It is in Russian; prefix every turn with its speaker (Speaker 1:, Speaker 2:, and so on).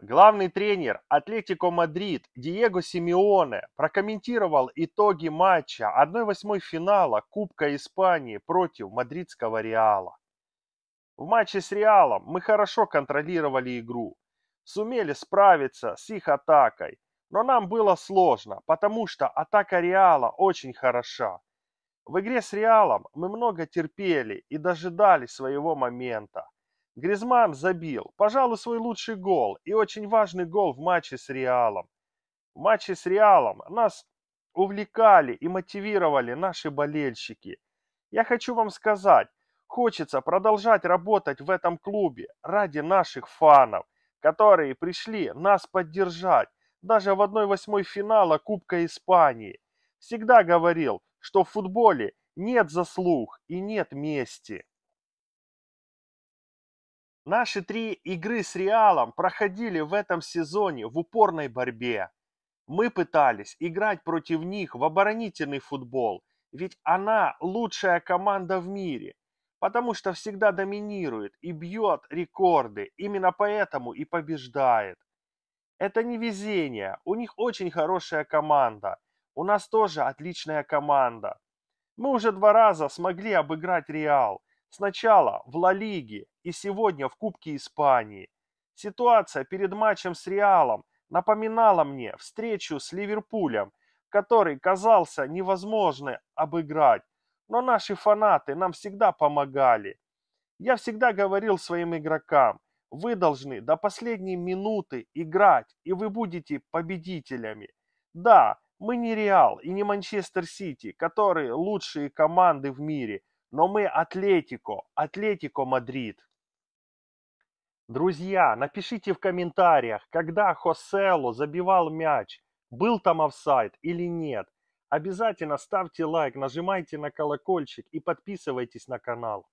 Speaker 1: Главный тренер Атлетико Мадрид Диего Симеоне прокомментировал итоги матча 1-8 финала Кубка Испании против мадридского Реала. В матче с Реалом мы хорошо контролировали игру, сумели справиться с их атакой, но нам было сложно, потому что атака Реала очень хороша. В игре с Реалом мы много терпели и дожидались своего момента. Гризман забил, пожалуй, свой лучший гол и очень важный гол в матче с Реалом. В матче с Реалом нас увлекали и мотивировали наши болельщики. Я хочу вам сказать, хочется продолжать работать в этом клубе ради наших фанов, которые пришли нас поддержать даже в 1-8 финала Кубка Испании. Всегда говорил, что в футболе нет заслуг и нет мести. Наши три игры с Реалом проходили в этом сезоне в упорной борьбе. Мы пытались играть против них в оборонительный футбол, ведь она лучшая команда в мире, потому что всегда доминирует и бьет рекорды, именно поэтому и побеждает. Это не везение, у них очень хорошая команда, у нас тоже отличная команда. Мы уже два раза смогли обыграть Реал, сначала в Ла Лиге, и сегодня в Кубке Испании. Ситуация перед матчем с Реалом напоминала мне встречу с Ливерпулем, который казался невозможным обыграть, но наши фанаты нам всегда помогали. Я всегда говорил своим игрокам, вы должны до последней минуты играть, и вы будете победителями. Да, мы не Реал и не Манчестер Сити, которые лучшие команды в мире, но мы Атлетико, Атлетико Мадрид. Друзья, напишите в комментариях, когда Хоселло забивал мяч, был там офсайд или нет. Обязательно ставьте лайк, нажимайте на колокольчик и подписывайтесь на канал.